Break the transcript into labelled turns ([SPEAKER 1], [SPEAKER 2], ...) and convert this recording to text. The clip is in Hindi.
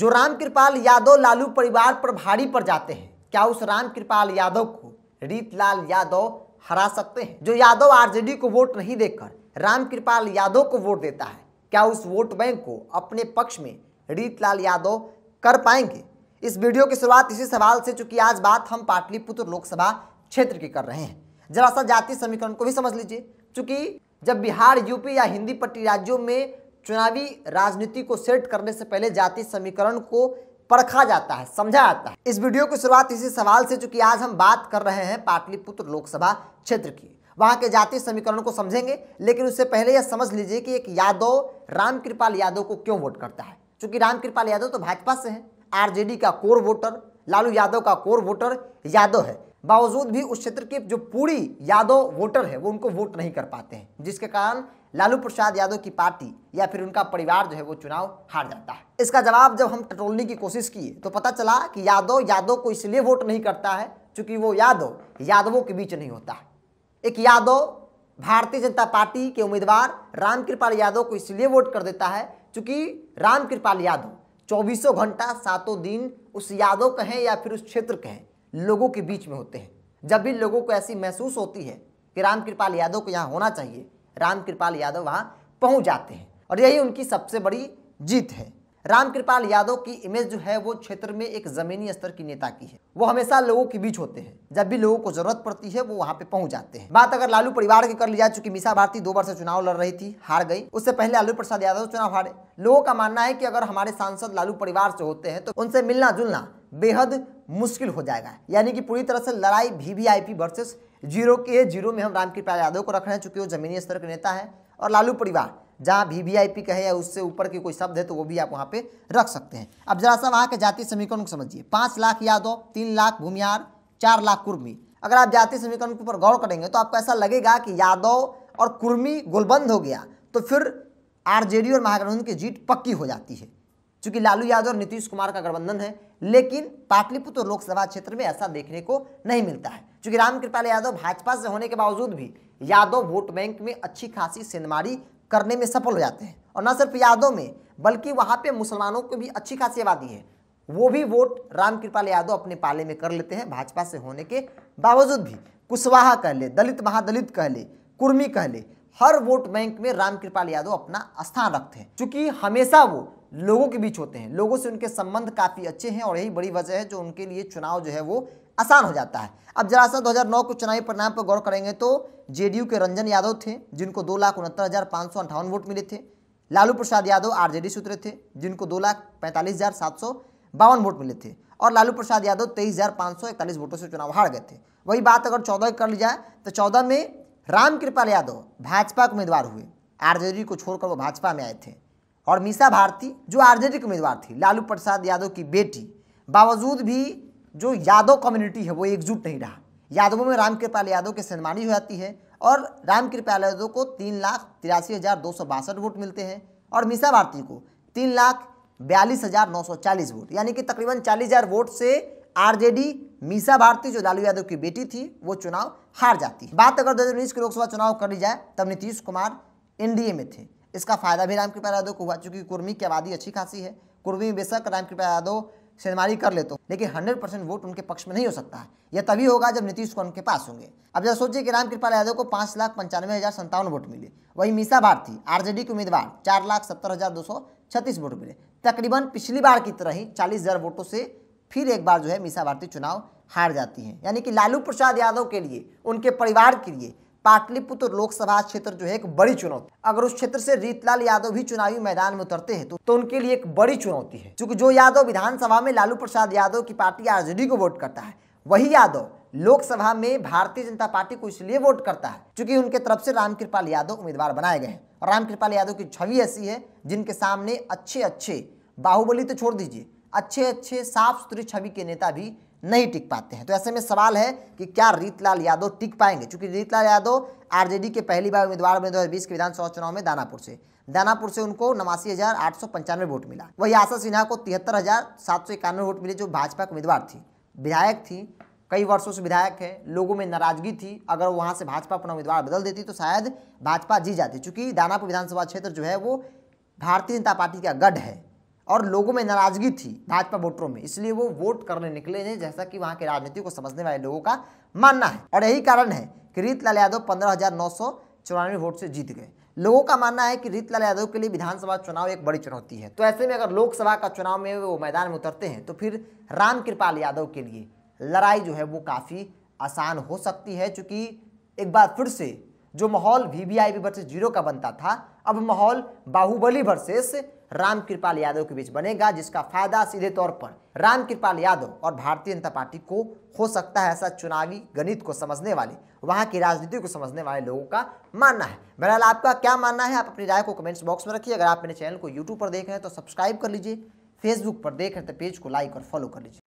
[SPEAKER 1] जो राम कृपाल यादव लालू परिवार पर भारी पर जाते हैं क्या उस राम कृपाल यादव को रीतलाल यादव हरा सकते हैं जो यादव आरजेडी को वोट नहीं देकर राम कृपाल यादव को वोट देता है क्या उस वोट बैंक को अपने पक्ष में रीतलाल यादव कर पाएंगे इस वीडियो की शुरुआत इसी सवाल से चूंकि आज बात हम पाटलिपुत्र लोकसभा क्षेत्र की कर रहे हैं जरा सा जाति समीकरण को भी समझ लीजिए चूंकि जब बिहार यूपी या हिंदी पट्टी राज्यों में चुनावी राजनीति को सेट करने से पहले जाति समीकरण को परखा जाता है समझा जाता है इस वीडियो की शुरुआत इसी सवाल से चूंकि आज हम बात कर रहे हैं पाटलिपुत्र लोकसभा क्षेत्र की वहाँ के जाति समीकरण को समझेंगे लेकिन उससे पहले यह समझ लीजिए कि एक यादव रामकृपाल यादव को क्यों वोट करता है चूंकि रामकृपाल यादव तो भाजपा से है आरजेडी का कोर वोटर लालू यादव का कोर वोटर यादव है बावजूद भी उस क्षेत्र के जो पूरी यादव वोटर है वो उनको वोट नहीं कर पाते हैं जिसके कारण लालू प्रसाद यादव की पार्टी या फिर उनका परिवार जो है वो चुनाव हार जाता है इसका जवाब जब हम टटोलने की कोशिश किए तो पता चला कि यादव यादव को इसलिए वोट नहीं करता है चूंकि वो यादव यादवों के बीच नहीं होता एक यादव भारतीय जनता पार्टी के उम्मीदवार रामकृपाल यादव को इसलिए वोट कर देता है चूंकि रामकृपाल यादव चौबीसों घंटा सातों दिन उस यादव कहें या फिर उस क्षेत्र कहें लोगों के बीच में होते हैं जब भी लोगों को ऐसी महसूस होती है कि राम कृपाल यादव को यहाँ होना चाहिए राम कृपाल यादव वहाँ पहुँच जाते हैं और यही उनकी सबसे बड़ी जीत है राम कृपाल यादव की इमेज जो है वो क्षेत्र में एक जमीनी स्तर की नेता की है वो हमेशा लोगों के बीच होते हैं जब भी लोगों को जरूरत पड़ती है वो वहाँ पे पहुंच जाते हैं बात अगर लालू परिवार की कर ली जाए चूंकि मीसा भारती दो बार से चुनाव लड़ रही थी हार गई उससे पहले लालू प्रसाद यादव चुनाव हारे लोगों का मानना है कि अगर हमारे सांसद लालू परिवार से होते हैं तो उनसे मिलना जुलना बेहद मुश्किल हो जाएगा यानी कि पूरी तरह से लड़ाई V V I P versus zero के जीरो में हम रामकृपाल यादव को रख रहे हैं चूँकि वो जमीनी स्तर के नेता है और लालू परिवार जहाँ वी वी आई पी कहे या उससे ऊपर के कोई शब्द है तो वो भी आप वहाँ पे रख सकते हैं अब जरा सा वहाँ के जाति समीकरण को समझिए पाँच लाख यादव तीन लाख भूमिहार चार लाख कुर्मी अगर आप जाति समीकरण के ऊपर गौर करेंगे तो आपको ऐसा लगेगा कि यादव और कुर्मी गोलबंद हो गया तो फिर आरजेडी और महागठबंधन की जीत पक्की हो जाती है चूंकि लालू यादव और नीतीश कुमार का गठबंधन है लेकिन पाटलिपुत्र लोकसभा क्षेत्र में ऐसा देखने को नहीं मिलता है चूंकि रामकृपाल यादव भाजपा से होने के बावजूद भी यादव वोट बैंक में अच्छी खासी सेंधमारी करने में सफल हो जाते हैं और न सिर्फ यादव में बल्कि वहाँ पे मुसलमानों को भी अच्छी खासी आबादी है वो भी वोट रामकृपाल यादव अपने पाले में कर लेते हैं भाजपा से होने के बावजूद भी कुशवाहा कह ले दलित महादलित कह ले कुर्मी कह ले हर वोट बैंक में रामकृपाल यादव अपना स्थान रखते हैं चूंकि हमेशा वो लोगों के बीच होते हैं लोगों से उनके संबंध काफ़ी अच्छे हैं और यही बड़ी वजह है जो उनके लिए चुनाव जो है वो आसान हो जाता है अब जरा सा 2009 के चुनावी परिणाम पर गौर करेंगे तो जेडीयू के रंजन यादव थे जिनको दो लाख उनहत्तर हज़ार पाँच सौ अंठावन वोट मिले थे लालू प्रसाद यादव आरजेडी सूत्र थे जिनको दो लाख पैंतालीस हज़ार सात सौ बावन वोट मिले थे और लालू प्रसाद यादव तेईस हज़ार पाँच सौ इकतालीस वोटों से चुनाव हार गए थे वही बात अगर चौदह कर ली जाए तो चौदह में रामकृपाल यादव भाजपा के उम्मीदवार हुए आरजेडी को छोड़कर वो भाजपा में आए थे और मीसा भारती जो आरजेडी की उम्मीदवार थी लालू प्रसाद यादव की बेटी बावजूद भी जो यादव कम्युनिटी है वो एकजुट नहीं रहा यादवों में राम कृपाल यादव की सनमानी हो जाती है और राम कृपाल यादव को तीन लाख तिरासी हज़ार दो सौ बासठ वोट मिलते हैं और मीसा भारती को तीन लाख बयालीस हज़ार नौ सौ चालीस वोट यानी कि तकरीबन चालीस हज़ार वोट से आरजेडी मीसा भारती जो लालू यादव की बेटी थी वो चुनाव हार जाती है बात अगर दो हज़ार उन्नीस के लोकसभा चुनाव कर ली जाए तब नीतीश कुमार एनडीए में थे इसका फ़ायदा भी रामकृपा यादव को हुआ चूँकि कुर्मी की आबादी अच्छी खासी है कुर्मी में बेशक रामकृपा यादव सेनमारी कर लेते हो लेकिन हंड्रेड परसेंट वोट उनके पक्ष में नहीं हो सकता है यह तभी होगा जब नीतीश कुमार उनके पास होंगे अब जब सोचिए कि रामकृपाल यादव को पाँच लाख पंचानवे हज़ार संतावन वोट मिले वहीं मीसा भारती आरजेडी के उम्मीदवार चार लाख सत्तर हज़ार दो सौ छत्तीस वोट मिले तकरीबन पिछली बार की तरह ही चालीस हज़ार वोटों से फिर एक बार जो है मीसा भारती चुनाव हार जाती है यानी कि लालू प्रसाद यादव के लिए उनके परिवार के लिए पाटलिपुत्र लोकसभा क्षेत्र जो है एक बड़ी चुनौती अगर उस क्षेत्र से रीतलाल यादव भी चुनावी मैदान में उतरते हैं तो, तो उनके लिए एक बड़ी चुनौती है क्योंकि जो यादव विधानसभा में लालू प्रसाद यादव की पार्टी आरजेडी को वोट करता है वही यादव लोकसभा में भारतीय जनता पार्टी को इसलिए वोट करता है क्योंकि उनके तरफ से रामकृपाल यादव उम्मीदवार बनाए गए हैं और रामकृपाल यादव की छवि ऐसी है जिनके सामने अच्छे अच्छे बाहुबली तो छोड़ दीजिए अच्छे अच्छे साफ सुथरी छवि के नेता भी नहीं टिक पाते हैं तो ऐसे में सवाल है कि क्या रीतलाल यादव टिक पाएंगे क्योंकि रीतलाल यादव आरजेडी के पहली बार उम्मीदवार बने 2020 के विधानसभा चुनाव में दानापुर से दानापुर से उनको नवासी हजार आठ सौ पंचानवे वोट मिला वही आशा सिन्हा को तिहत्तर हजार सात सौ इक्यानवे वोट मिले जो भाजपा के उम्मीदवार थी विधायक थी कई वर्षों से विधायक है लोगों में नाराजगी थी अगर वहाँ से भाजपा अपना उम्मीदवार बदल देती तो शायद भाजपा जी जाती चूँकि दानापुर विधानसभा क्षेत्र जो है वो भारतीय जनता पार्टी का गढ़ है और लोगों में नाराजगी थी भाजपा वोटरों में इसलिए वो वोट करने निकले हैं जैसा कि वहाँ की राजनीति को समझने वाले लोगों का मानना है और यही कारण है कि रीतलाल यादव पंद्रह वोट से जीत गए लोगों का मानना है कि रीतलाल यादव के लिए विधानसभा चुनाव एक बड़ी चुनौती है तो ऐसे में अगर लोकसभा का चुनाव में वो मैदान में उतरते हैं तो फिर राम कृपाल यादव के लिए लड़ाई जो है वो काफ़ी आसान हो सकती है चूँकि एक बार फिर से जो माहौल V V I versus zero का बनता था अब माहौल बाहुबली वर्सेस राम कृपाल यादव के बीच बनेगा जिसका फायदा सीधे तौर पर राम कृपाल यादव और भारतीय जनता पार्टी को हो सकता है ऐसा चुनावी गणित को समझने वाले वहाँ की राजनीति को समझने वाले लोगों का मानना है बहरहाल आपका क्या मानना है आप अपनी राय को कमेंट्स बॉक्स में रखिए अगर आप मेरे चैनल को यूट्यूब पर देख रहे हैं तो सब्सक्राइब कर लीजिए फेसबुक पर देख रहे हैं तो पेज को लाइक और फॉलो कर लीजिए